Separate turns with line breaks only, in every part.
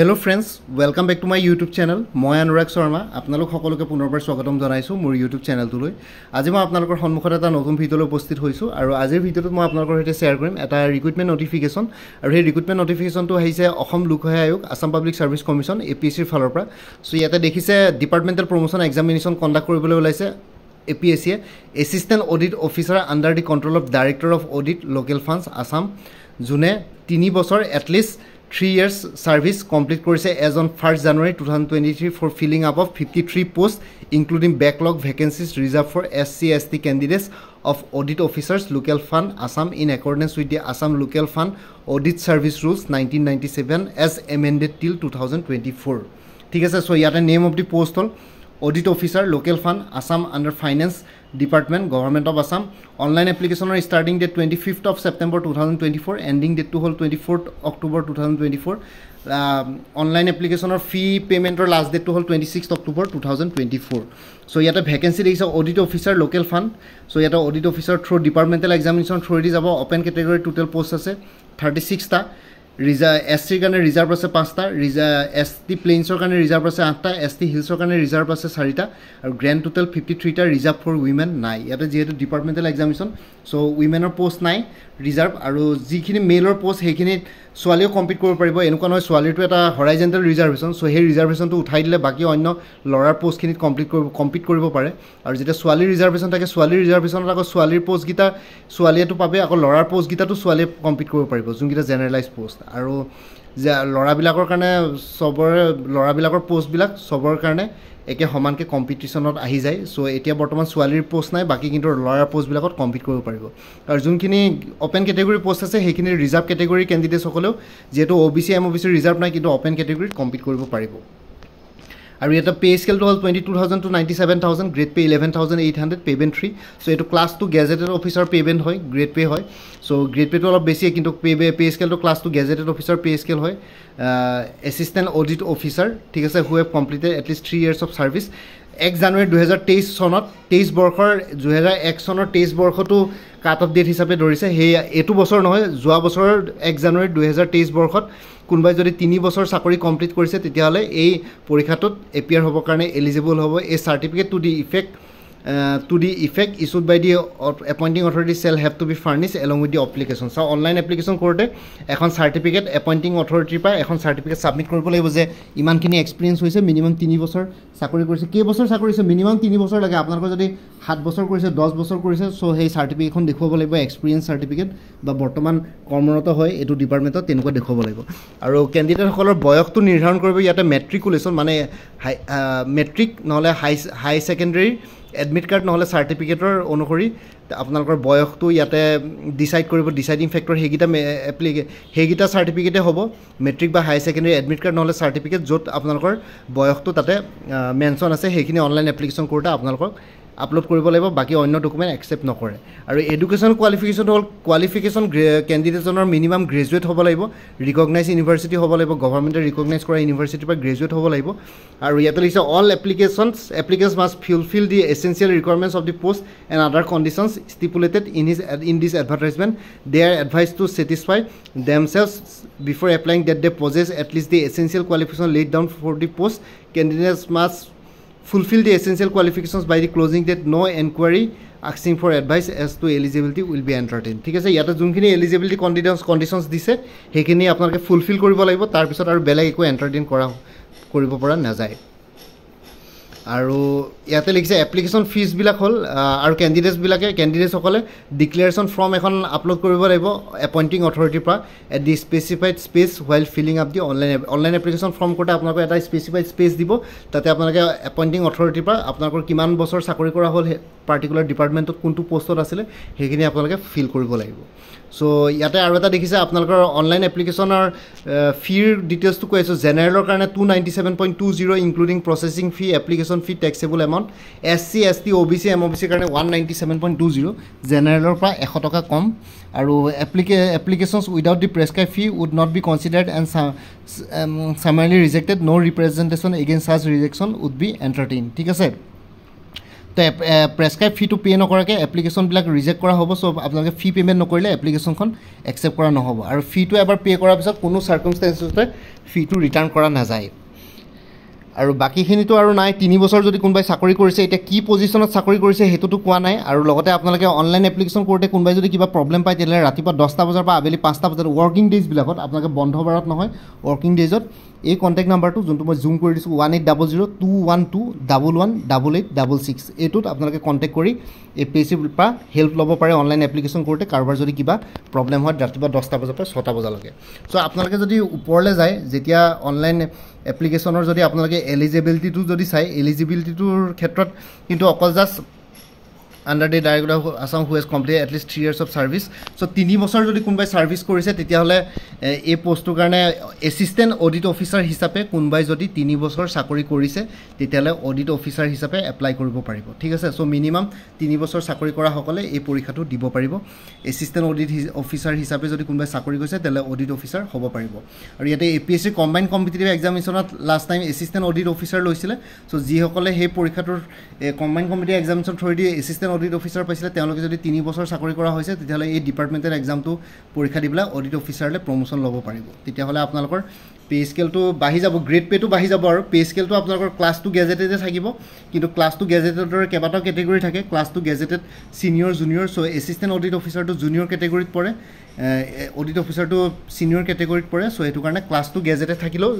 Hello' friends welcome back to my YouTube channel মই অনুৰাগ শৰ্মা আপোনালোক সকলোকে পুনৰবাৰ স্বাগতম জনাইছোঁ মোৰ ইউটিউব চেনেলটোলৈ আজি মই আপোনালোকৰ সন্মুখত এটা নতুন ভিডিঅ'লৈ উপস্থিত হৈছোঁ আৰু আজিৰ ভিডিঅ'টোত মই আপোনালোকৰ সৈতে শ্বেয়াৰ কৰিম এটা ৰিক্ৰুইটমেণ্ট নটিফিকেশ্যন আৰু সেই ৰিক্ৰুইটমেণ্ট নটিফিকেশ্যনটো আহিছে অসম লোকসেৱা আয়োগ Assam public service commission A P S চিৰ ফালৰ পৰা চ' ইয়াতে দেখিছে ডিপাৰ্টমেণ্টেল প্ৰমোশ্যন এক্সামিনেশ্যন কণ্ডাক্ট কৰিবলৈ ওলাইছে এ পি এছ চিয়ে assistant audit officer under the control of director of audit local funds Assam যোনে তিনি বছৰ at least three years service complete কৰিছে as on first January two thousand twenty three for filling up of fifty three post including backlog vacancies reserved for S C S T candidates of audit officers local fund Assam in accordance with the Assam local fund audit service rules nineteen ninety seven as amended till two thousand twenty four ঠিক আছে so' ইয়াতে name of the post হ'ল audit officer local fund Assam under finance department government of Assam online এপ্লিকেশ্যনৰ starting date twenty fifth of September two thousand twenty four ending ডেটটো হ'ল twenty fourth October two thousand twenty four online এপ্লিকেশ্যনৰ fee পে'মেণ্টৰ last ডেটটো হ'ল twenty six October two thousand twenty four so' ইয়াতে vacancy দেখিছে audit officer local fund so' ইয়াতে audit officer through departmental examination থ্ৰ'ৰেদি যাব অপেন কেটেগৰী টোটেল পষ্ট আছে থাৰ্টি ছিক্সটা ৰিজাৰ্ভ এছ চিৰ কাৰণে ৰিজাৰ্ভ আছে পাঁচটা ৰিজাৰ্ভ এছ টি প্লেইনছৰ কাৰণে ৰিজাৰ্ভ আছে আঠটা এছ টি হিলছৰ কাৰণে ৰিজাৰ্ভ আছে চাৰিটা আৰু গ্ৰেণ্ড টোটেল ফিফটি থ্ৰীটা ৰিজাৰ্ভ ফৰ উইমেন নাই ইয়াতে যিহেতু ডিপাৰ্টমেণ্টেল এক্সামিশ্যন চ' উইমেনৰ পষ্ট নাই ৰিজাৰ্ভ আৰু যিখিনি মেলৰ পষ্ট সেইখিনিত ছোৱালীয়েও কম্পিট কৰিব পাৰিব এনেকুৱা নহয় ছোৱালীটো এটা হৰাইজেণ্টেল ৰিজাৰ্ভেশ্যন চ' সেই ৰিজাৰ্ভেশ্যনটো উঠাই দিলে বাকী অন্য ল'ৰাৰ পষ্টখিনিত কমপ্লিট কৰিব কম্পিট কৰিব পাৰে আৰু যেতিয়া ছোৱালীৰ ৰিজাৰ্ভেশ্যন থাকে ছোৱালীৰ ৰিজাৰ্ভেশ্যনত আকৌ ছোৱালীৰ পষ্টকেইটা ছোৱালীয়েতো পাবে আকৌ ল'ৰাৰ পষ্টকেইটাতো ছোৱালীয়ে কম্পিট কৰিব পাৰিব যোনকেইটা জেনেৰেলাইজ পষ্ট আৰু যে ল'ৰাবিলাকৰ কাৰণে চবৰে ল'ৰাবিলাকৰ প'ষ্টবিলাক চবৰ কাৰণে একে সমানকৈ কম্পিটিশ্যনত আহি যায় চ' এতিয়া বৰ্তমান ছোৱালীৰ প'ষ্ট নাই বাকী কিন্তু ল'ৰাৰ প'ষ্টবিলাকত কম্পিট কৰিব পাৰিব আৰু যোনখিনি অ'পেন কেটেগৰী প'ষ্ট আছে সেইখিনি ৰিজাৰ্ভ কেটেগৰী কেণ্ডিডেটসকলেও যিহেতু O' B C M O' B C reserve নাই কিন্তু অ'পেন কেটেগৰীত কম্পিট কৰিব পাৰিব আৰু ইয়াতে পে স্কেলটো হ'ল twenty two thousand to ninety seven thousand grade pay eleven thousand eight hundred payment three so' এইটো ক্লাছটো গেজেটেড অফিচৰ পে'মেণ্ট হয় গ্ৰেড পে' হয় চ' গ্ৰেড পে'টো অলপ বেছিয়ে কিন্তু পে পে স্কেলটো ক্লাছটো গেজেটেড অফিচাৰ পে স্কেল হয় এছিষ্টেণ্ট অডিট অফিচাৰ ঠিক আছে who have completed at least three years of service এক জানুৱাৰী দুহেজাৰ তেইছ চনত তেইছ বৰ্ষৰ দুহেজাৰ এক চনৰ তেইছ বৰ্ষটো কাট অফ ডেট হিচাপে ধৰিছে সেই এইটো বছৰ নহয় যোৱা বছৰৰ এক জানুৱাৰী দুহেজাৰ তেইছ বৰ্ষত কোনোবাই যদি তিনি বছৰ চাকৰি কমপ্লিট কৰিছে তেতিয়াহ'লে এই পৰীক্ষাটোত এপিয়াৰ হ'বৰ কাৰণে এলিজিবল হ'ব এই certificate to the effect to the effect issued by the appointing authority shall have to be furnished along with the application so online application korte ekhon certificate appointing authority pa ekhon certificate submit korbo laibo je iman kini experience hoise minimum 3 bochor sakori korise ke bochor sakori se minimum 3 bochor lage apnarko jodi 7 bochor korise 10 bochor korise so hei certificate kon dekhobo laibo experience certificate ba bortoman kormoroto hoy etu department tenko dekhobo laibo aro candidate holor boyok tu nirdharan korbo yate matriculation mane matric nole high high secondary admit card নহ'লে চাৰ্টিফিকেটৰ অনুসৰি আপোনালোকৰ বয়সটো ইয়াতে decide কৰিব deciding factor সেইকেইটা এপ্লিকে সেইকেইটা চাৰ্টিফিকেটে হ'ব মেট্ৰিক বা হায়াৰ ছেকেণ্ডেৰী এডমিট কাৰ্ড নহ'লে চাৰ্টিফিকেট য'ত আপোনালোকৰ বয়সটো তাতে মেনশ্যন আছে সেইখিনি অনলাইন এপ্লিকেশ্যন কৰোঁতে আপোনালোকক আপলোড কৰিব লাগিব বাকী অন্য ডকুমেণ্ট একচেপ্ট নকৰে আৰু এডুকেশ্যন কোৱালিফিকেশ্যন হ'ল কোৱালিফিকেশ্যন কেণ্ডিডেটজনৰ মিনিমাম গ্ৰেজুৱেট হ'ব লাগিব ৰিকগনাইজ ইউনিভাৰ্চিটি হ'ব লাগিব গভৰ্ণমেণ্টে ৰিকগনাইজ কৰা ইউনিভাৰ্চিটিৰ পৰা গ্ৰেজুৱেট হ'ব লাগিব আৰু ইয়াতে লিখিছে all applications application must fulfil the essential requirements of the post and other conditions stipulated in his in this advertisement they are advise to satisfy themselves before applying that they possess at least the essential qualification laid down for the post candidates must fulfill the essential qualifications by the closing date, no inquiry asking for advice as to eligibility will be entertained. ঠিক আছে ইয়াতে যোনখিনি eligibility conditions conditions দিছে সেইখিনি আপোনালোকে fulfil কৰিব লাগিব তাৰপিছত আৰু বেলেগ একো এণ্টাৰটেইন কৰা কৰিব পৰা নাযায় আৰু ইয়াতে লিখিছে এপ্লিকেশ্যন ফিজবিলাক হ'ল আৰু কেণ্ডিডেটছবিলাকে কেণ্ডিডেটছসকলে ডিক্লেৰেশ্যন ফৰ্ম এখন আপলোড কৰিব লাগিব এপইণ্টিং অথৰিটিৰ পৰা at the specified space while filling up the online online application form কৰোঁতে আপোনালোকে এটা স্পেচিফাইড স্পেচ দিব তাতে আপোনালোকে এপইণ্টিং অথৰিটিৰ পৰা আপোনালোকৰ কিমান বছৰ চাকৰি কৰা হ'ল পাৰ্টিকুলাৰ ডিপাৰ্টমেণ্টত কোনটো পষ্টত আছিলে সেইখিনি আপোনালোকে ফিল কৰিব লাগিব চ' ইয়াতে আৰু এটা দেখিছে আপোনালোকৰ অনলাইন এপ্লিকেশ্যনৰ ফিৰ ডিটেইলছটো কৈ আছোঁ জেনেৰেলৰ কাৰণে two ninety seven point two zero' including processing fee application fee taxable amount S C S T O' B C M O' B চিৰ কাৰণে one ninety seven point two zero' জেনেৰেলৰ পৰা এশ টকা কম আৰু এপ্লিকে applications without the prescribed fee would not be considered and summarily rejected no' representation against চাৰ্জ ৰিজেকশ্যন উড বি এণ্টাৰটেইন ঠিক আছে তো প্ৰেছক্ৰাইব ফিটো পে' নকৰাকৈ এপ্লিকেশ্যনবিলাক ৰিজেক্ট কৰা হ'ব চ' আপোনালোকে ফি পে'মেণ্ট নকৰিলে এপ্লিকেশ্যনখন একচেপ্ট কৰা নহ'ব আৰু ফিটো এবাৰ পে' কৰাৰ পিছত কোনো চাৰ্কমষ্টেঞ্চতে ফিটো ৰিটাৰ্ণ কৰা নাযায় আৰু বাকীখিনিতো আৰু নাই তিনি বছৰ যদি কোনোবাই চাকৰি কৰিছে এতিয়া কি পজিশ্যনত চাকৰি কৰিছে সেইটোতো কোৱা নাই আৰু লগতে আপোনালোকে অনলাইন এপ্লিকেশ্যন কৰোঁতে কোনোবাই যদি কিবা প্ৰব্লেম পায় তেতিয়াহ'লে ৰাতিপুৱা দহটা বজাৰ পৰা আবেলি পাঁচটা বজাত ৱৰ্কিং ডেইজবিলাকত আপোনালোকে বন্ধ বাৰত নহয় ৱৰ্কিং ডেইজত এই কণ্টেক্ট নাম্বাৰটো যোনটো মই জুম কৰি দিছোঁ one eight double zero' two one two double one double eight double six এইটোত আপোনালোকে কণ্টেক্ট কৰি এ পি এছ চিৰ পৰা হেল্প ল'ব পাৰে অনলাইন এপ্লিকেশ্যন কৰোঁতে কাৰোবাৰ যদি কিবা প্ৰব্লেম হয় ৰাতিপুৱা দহটা বজাৰ পৰা ছটা বজালৈকে চ' আপোনালোকে যদি ওপৰলৈ যায় যেতিয়া অনলাইন এপ্লিকেশ্যনৰ যদি আপোনালোকে এলিজিবিলিটিটো যদি চাই এলিজিবিলিটিটোৰ ক্ষেত্ৰত কিন্তু অকল just under the director of Assam who has complete at least three years of service so' তিনি বছৰ যদি কোনোবাই ছাৰ্ভিচ কৰিছে তেতিয়াহ'লে এই পোষ্টটোৰ কাৰণে এছিষ্টেণ্ট অডিট অফিচাৰ হিচাপে কোনোবাই যদি তিনি বছৰ চাকৰি কৰিছে তেতিয়াহ'লে অডিট অফিচাৰ হিচাপে এপ্লাই কৰিব পাৰিব ঠিক আছে চ' মিনিমাম তিনি বছৰ চাকৰি কৰাসকলে এই পৰীক্ষাটো দিব পাৰিব এছিষ্টেণ্ট অডিট অফিচাৰ হিচাপে যদি কোনোবাই চাকৰি কৰিছে তেতিয়াহ'লে অডিট অফিচাৰ হ'ব পাৰিব আৰু ইয়াতে A P S C combine competitive এক্সামিনেশ্যনত last time assistant audit officer লৈছিলে চ' যিসকলে সেই পৰীক্ষাটোৰ combine competitive examination through the assistant audit officer পাইছিলে তেওঁলোকে যদি তিনি বছৰ চাকৰি কৰা হৈছে তেতিয়াহ'লে এই ডিপাৰ্টমেণ্টেল এক্সামটো পৰীক্ষা দি পেলাই অডিট অফিচাৰলৈ প্ৰমোশ্যন প্ৰমোশ্যন ল'ব পাৰিব তেতিয়াহ'লে আপোনালোকৰ পে' স্কেলটো বাঢ়ি যাব গ্ৰেড পে'টো বাঢ়ি যাব আৰু পে' স্কেলটো আপোনালোকৰ ক্লাছটো গেজেটেডে থাকিব কিন্তু ক্লাছটো গেজেটেডৰ কেইবাটাও কেটেগৰী থাকে ক্লাছটো gazetted senior junior so' assistant audit অফিচাৰটো জুনিয়ৰ কেটেগৰীত পৰে অডিট অফিচাৰটো ছিনিয়ৰ কেটেগৰীত পৰে চ' সেইটো কাৰণে ক্লাছটো গেজেটেড থাকিলেও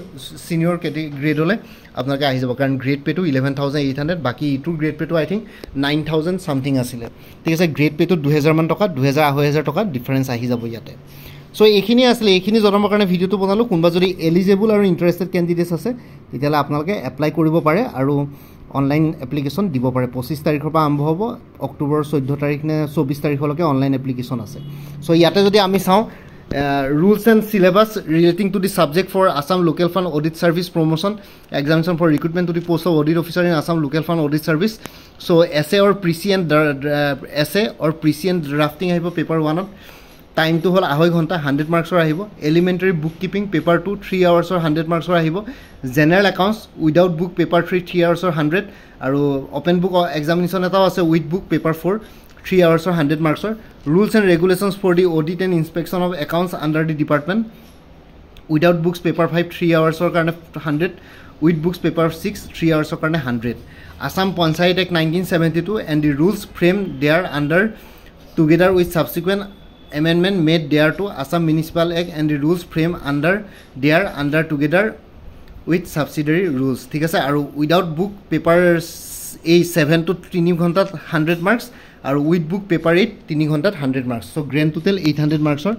ছিনিয়ৰ কেটে গ্ৰেডলৈ আপোনালোকে আহি যাব কাৰণ গ্ৰেড পে'টো ইলেভেন থাউজেণ্ড এইট হাণ্ড্ৰেড বাকী ইটোৰ গ্ৰেড পে'টো I think nine thousand something আছিলে ঠিক আছে গ্ৰেড পে'টো দুহেজাৰমান টকা দুহেজাৰ আঢ়ৈ হেজাৰ টকা ডিফাৰেঞ্চ আহি যাব ইয়াতে চ' এইখিনি আছিলে এইখিনি জনাবৰ কাৰণে ভিডিঅ'টো বনালোঁ কোনোবা যদি এলিজিবল আৰু ইণ্টাৰেষ্টেড কেণ্ডিডেটছ আছে তেতিয়াহ'লে আপোনালোকে এপ্লাই কৰিব পাৰে আৰু অনলাইন এপ্লিকেশ্যন দিব পাৰে পঁচিছ তাৰিখৰ পৰা আৰম্ভ হ'ব অক্টোবৰ চৈধ্য তাৰিখ নে চৌব্বিছ তাৰিখলৈকে অনলাইন এপ্লিকেশ্যন আছে চ' ইয়াতে যদি আমি চাওঁ rules and syllabus relating to the subject for Assam local fund audit service promotion examination for recruitment to the post of audit officer in Assam local fund audit service so' S A or precis and S A or precis and drafting আহিব paper ওৱানত টাইমটো হ'ল আঢ়ৈ ঘণ্টা hundred মাৰ্কছৰ আহিব elementary book keeping paper two three আৱাৰ্ছৰ hundred মাৰ্কছৰ আহিব general accounts without book paper three three আৱাৰ্ছৰ হাণ্ড্ৰেড আৰু অ'পেন বুক এক্সামিনেশ্যন এটাও আছে with book paper four three আৱাৰ্ছৰ হাণ্ড্ৰেড মাৰ্কছৰ rules and regulations for the audit and inspection of accounts under the department without books paper five three আৱাৰ্ছৰ কাৰণে hundred with books paper six three আৱাৰ্ছৰ কাৰণে hundred Assam panchayat act nineteen seventy two and the rules frame there under together with subsequent amendment made there to Assam municipal act and the rules frame under there under together with subsidiary rules ঠিক আছে আৰু without book paper এই seven to তিনি ঘণ্টাত hundred marks আৰু with book paper eight তিনি ঘণ্টাত hundred marks so' grand total eight hundred মাৰ্কছৰ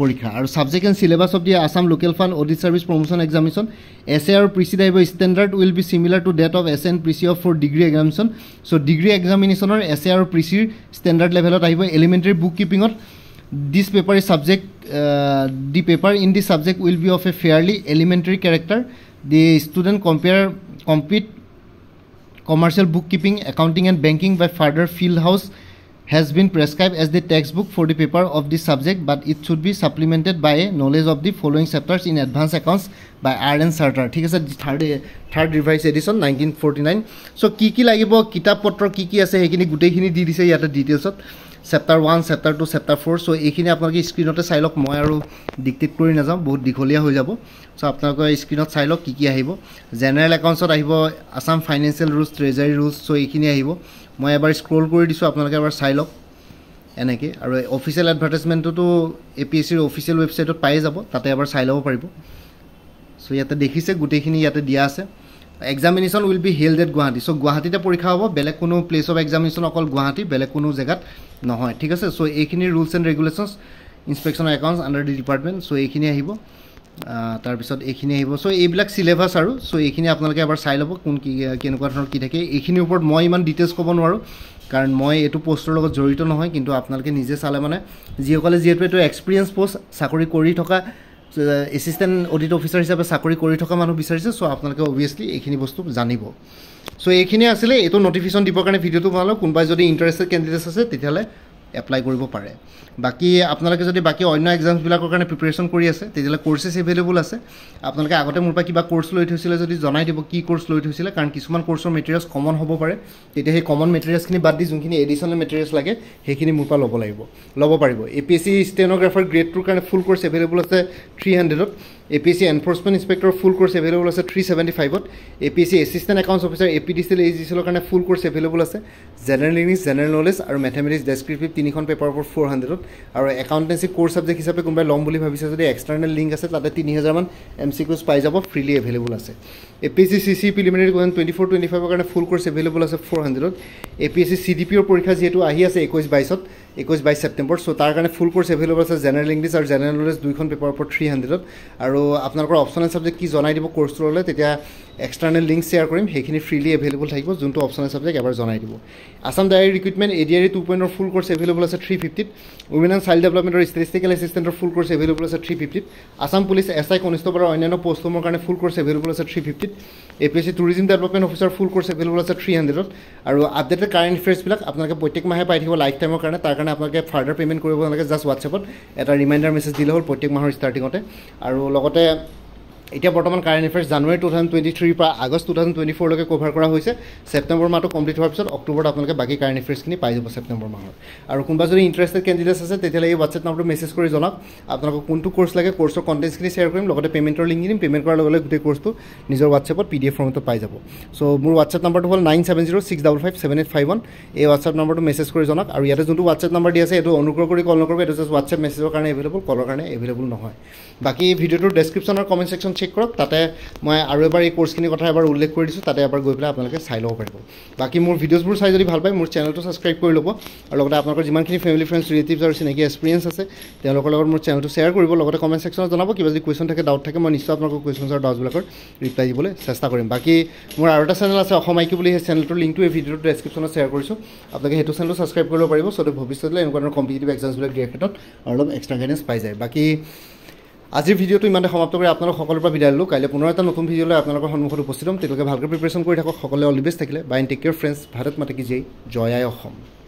পৰীক্ষা আৰু subject and syllabus of the Assam local fund audit service promotion examination S A আৰু P C driver standard will be similar to that of S and P C of four degree examination so' degree এক্সামিনেশ্যনৰ S A আৰু P চিৰ standard লেভেলত আহিব elementary book কিপিঙত this paper is subject uh, the paper in this subject will be of a fairly elementary character the student compare complete commercial bookkeeping accounting and banking by further field house has been prescribed as the textbook for the paper of this subject but it should be supplemented by a knowledge of the following chapters in advanced accounts by rn sartar thik ase third third revised edition 1949 so ki ki lagibo kitab patra ki ki ase ekini gutei khini di dise yata details ot chapter one chapter two chapter four so' এইখিনি আপোনালোকে স্ক্ৰীণতে চাই লওক মই আৰু dictate কৰি নাযাওঁ বহুত দীঘলীয়া হৈ যাব চ' আপোনালোকে স্ক্ৰীণত চাই লওক কি কি আহিব জেনেৰেল একাউণ্টছত আহিব Assam financial rules treasury rules so' এইখিনি আহিব মই এবাৰ স্ক্ৰল কৰি দিছোঁ আপোনালোকে এবাৰ চাই লওক এনেকৈ আৰু অফিচিয়েল এডভাৰটাইজমেণ্টটোতো এ পি এছ চিৰ অফিচিয়েল ৱেবছাইটত পাই যাব তাতে এবাৰ চাই ল'ব পাৰিব চ' ইয়াতে দেখিছে গোটেইখিনি ইয়াতে দিয়া আছে examination will be held at Guwahati so' গুৱাহাটীতে পৰীক্ষা হ'ব বেলেগ কোনো প্লেচ অফ এক্সামিনেশ্যন অকল গুৱাহাটী বেলেগ কোনো জেগাত নহয় ঠিক আছে চ' এইখিনি rules and regulations inspection accounts under the department so' এইখিনি আহিব তাৰপিছত এইখিনি আহিব চ' এইবিলাক চিলেবাছ আৰু চ' এইখিনি আপোনালোকে এবাৰ চাই ল'ব কোন কি কেনেকুৱা ধৰণৰ কি থাকে এইখিনিৰ ওপৰত মই ইমান ডিটেইলছ ক'ব নোৱাৰোঁ কাৰণ মই এইটো পষ্টৰ লগত জড়িত নহয় কিন্তু আপোনালোকে নিজে চালে মানে যিসকলে যিহেতু এইটো এক্সপিৰিয়েঞ্চ পষ্ট চাকৰি কৰি থকা এচিষ্টেণ্ট অডিট অফিচাৰ হিচাপে চাকৰি কৰি থকা মানুহ বিচাৰিছে চ' আপোনালোকে অভিয়াছলি এইখিনি বস্তু জানিব চ' এইখিনিয়ে আছিলে এইটো নটিফিকেশ্যন দিবৰ কাৰণে ভিডিঅ'টো বনালোঁ কোনোবাই যদি ইণ্টাৰেষ্টেড কেণ্ডিডেটছ আছে তেতিয়াহ'লে এপ্লাই কৰিব পাৰে বাকী আপোনালোকে যদি বাকী অন্য এক্সামছবিলাকৰ কাৰণে প্ৰিপেৰেশ্যন কৰি আছে তেতিয়াহ'লে কৰ্চেছ এভেইলেবল আছে আপোনালোকে আগতে মোৰ পৰা কিবা কৰ্চ লৈ থৈছিলে যদি জনাই দিব কি কৰ্চ লৈ থৈছিলে কাৰণ কিছুমান কৰ্চৰ মেটেৰিয়েলছ কমন হ'ব পাৰে তেতিয়া সেই কমন মেটেৰিয়েলছখিনি বাদ দি যোনখিনি এডিশ্যনেল মেটেৰিয়েলছ লাগে সেইখিনি মোৰ পৰা ল'ব লাগিব ল'ব পাৰিব A P S C stenographer grade টুৰ কাৰণে ফুল কৰ্চ এভেইলেবল আছে থ্ৰী হাণ্ড্ৰেডত A P S C enforcement inspector full course available আছে থ্ৰী চেভেণ্টি ফাইভত A P S C assistant accounts officer A P D C L A G চিলৰ কাৰণে full course available আছে general English general knowledge আৰু mathematics descriptive তিনিখন paper ওপৰত four হাণ্ড্ৰেডত আৰু একাউণ্টেঞ্চি কৰ্চ ছাবজেক্ট হিচাপে কোনোবাই ল'ম বুলি ভাবিছে যদি এক্সটাৰনেল লিংক আছে তাতে তিনি হাজাৰমান এম চি কোৰ্চ পাই যাব ফ্ৰীলি এভেইলেবল আছে A P C C C preliminary question twenty four twenty ফাইভৰ কাৰণে ফুল ক'ৰ্চ এভেইলেবল আছে ফ'ৰ হাণ্ড্ৰেডত A P S C C D পিৰ পৰীক্ষা যিহেতু আহি আছে একৈছ বাইছত একৈছ বাইছ ছেপ্টেম্বৰ চ' তাৰ কাৰণে ফুল কোৰ্চ এভেইলেবল আছে জেনেৰেল ইংলিছ আৰু জেনেৰেল নলেজ দুইখন পেপাৰৰ ওপৰত থ্ৰী হাণ্ড্ৰেডত আৰু আপোনালোকৰ অপশ্যনেল ছাবজেক্ট কি জনাই দিব কৰ্চটো ল'লে তেতিয়া এক্সটাৰ্নেল লিংক শ্বেয়াৰ কৰিম সেইখিনি ফ্ৰীলি এভেইলেবল থাকিব যোনটো অপচনেল ছাবজেক্ট এবাৰ জনাই দিব Assam diary recruitment A D R two পইণ্টৰ ফুল কৰ্চ এভেইলেবল আছে থ্ৰী ফিফটিত উমেন এণ্ড চাইল্ড ডেভেলপমেণ্টৰ ষ্টেটিষ্টিকেল এচিষ্টেণ্টৰ ফুল কৰ্চ এভেইলেবল আছে থ্ৰী ফিফটিত Assam police S I constable আৰু অন্যান্য পষ্টসমূহৰ কাৰণে ফুল কৰ্চ এভেইলেবল আছে থ্ৰী ফিফটিত A P S C tourism development officer full course available আছে থ্ৰী হাণ্ড্ৰেডত আৰু আপডেটেড কাৰেণ্ট এফেয়াৰ্ছবিলাক আপোনালোকে প্ৰত্যেক মাহে পাই থাকিব লাইফ টাইমৰ কাৰণে তাৰ কাৰণে কাৰণে আপোনালোকে ফাৰ্ডাৰ পে'মেণ্ট কৰিব নালাগে জাষ্ট হোৱাটছএপত এটা ৰিমাইণ্ডাৰ মেছেজ দিলে হ'ল প্ৰত্যেক মাহৰ ষ্টাৰ্টিঙতে আৰু লগতে এতিয়া বৰ্তমান current affairs January two thousand twenty থ্ৰীৰ পৰা আগষ্ট টু থাউজেণ্ড টুৱেণ্টি ফ'ৰলৈকে কভাৰ কৰা হৈছে ছেপ্টেম্বৰ মাহটো কমপ্লিট হোৱাৰ পিছত অক্টোবৰত আপোনালোকে বাকী কাৰেণ্ট এফেয়াৰ্ছখিনি পাই যাব ছেপ্টেম্বৰ মাহত আৰু কোনোবা যদি ইণ্টাৰেষ্টেড কেণ্ডিডেটছ আছে তেতিয়াহ'লে এই হোৱাটছএপ নম্বৰটো মেছেজ কৰি জনাওক আপোনালোকক কোনটো কৰ্ছ লাগে কৰ্চৰ কণ্টেণ্টছখিনি শ্বেয়াৰ কৰিম লগতে পে'মেণ্টৰ লিংক দিম পে'মেণ্ট কৰাৰ লগে লগে গোটেই কৰ্চটো নিজৰ হোৱাটছএপত পি ডি এফ ফৰ্মেটত পাই যাব চ' মোৰ হোৱাটছএপ নাম্বাৰটো হ'ল nine seven zero' six double five seven eight five one এই হোৱাটছএপ নম্বৰটো মেছেজ কৰি জনাওক আৰু ইয়াতে যোনটো হোৱাটছএপ নাম্বাৰ দি আছে এইটো অনুগ্ৰহ কৰি কল নকৰিব এইটো জাষ্ট হোৱাটছএপ মেছেজৰ কাৰণে এভেইলেবল কলৰ কাৰণে এভেইলেবল নহয় বাকী ভিডিঅ'টোৰ ডেছক্ৰিপশ্যনৰ কমেণ্ট ছেকশ্যন চেক কৰক তাতে মই আৰু এবাৰ এই কৰ্চখিনিৰ কথা এবাৰ উল্লেখ কৰি দিছোঁ তাতে এবাৰ গৈ পেলাই আপোনালোকে চাই ল'ব পাৰিব বাকী মোৰ ভিডিঅ'জবোৰ চাই যদি ভাল পায় মোৰ চেনেলটো ছাবস্ক্ৰাইব কৰি ল'ব আৰু লগতে আপোনালোকৰ যিমানখিনি ফেমিলি ফ্ৰেণ্ডছ ৰিলেটিভছ আৰু চিনাকি এক্সপিৰিয়েঞ্চ আছে তেওঁলোকৰ লগত মোৰ চেনেলটো শ্বেয়াৰ কৰিব লগতে কমেণ্ট ছেকশ্যনত জনাব কিবা যদি কুৱেশ্যন থাকে ডাউট থাকে মই নিশ্চয় আপোনালোকৰ কুৱেশ্যনছ আৰু ডাউটবিলাকৰ ৰিপ্লাই দিবলৈ চেষ্টা কৰিম বাকী মোৰ আৰু এটা চেনেল আছে অসম আইকি বুলি সেই চেনেলটোৰ লিংকটো এই ভিডিঅ'টো ডেছক্ৰিপশ্যনত শ্বেয়াৰ কৰিছোঁ আপোনালোকে সেইটো চেনেলটো ছাবস্ক্ৰাইব কৰিব পাৰিব চ' ভৱিষ্যতলৈ এনেকুৱা ধৰণৰ কম্পিটিটিভ এক্সামছবিলাক দিয়াৰ ক্ষেত্ৰত অলপ এক্সট্ৰা গাইডেঞ্চ পাই যায় বাকী আজিৰ ভিডিঅ'টো ইমানতে সমাপ্ত কৰি আপোনালোক সকলোৰ পৰা বিদায় ল'লোঁ কাইলৈ পুনৰ এটা নতুন ভিডিঅ' লৈ আপোনালোকৰ সন্মুখত উপস্থিত হ'ম তেওঁলোকে ভালকৈ প্ৰিপেৰেশ্যন কৰি থাকক সকলোৱে অল বেষ্ট থাকিলে bye and take care friends Bharat মাতে কি জয় আই অসম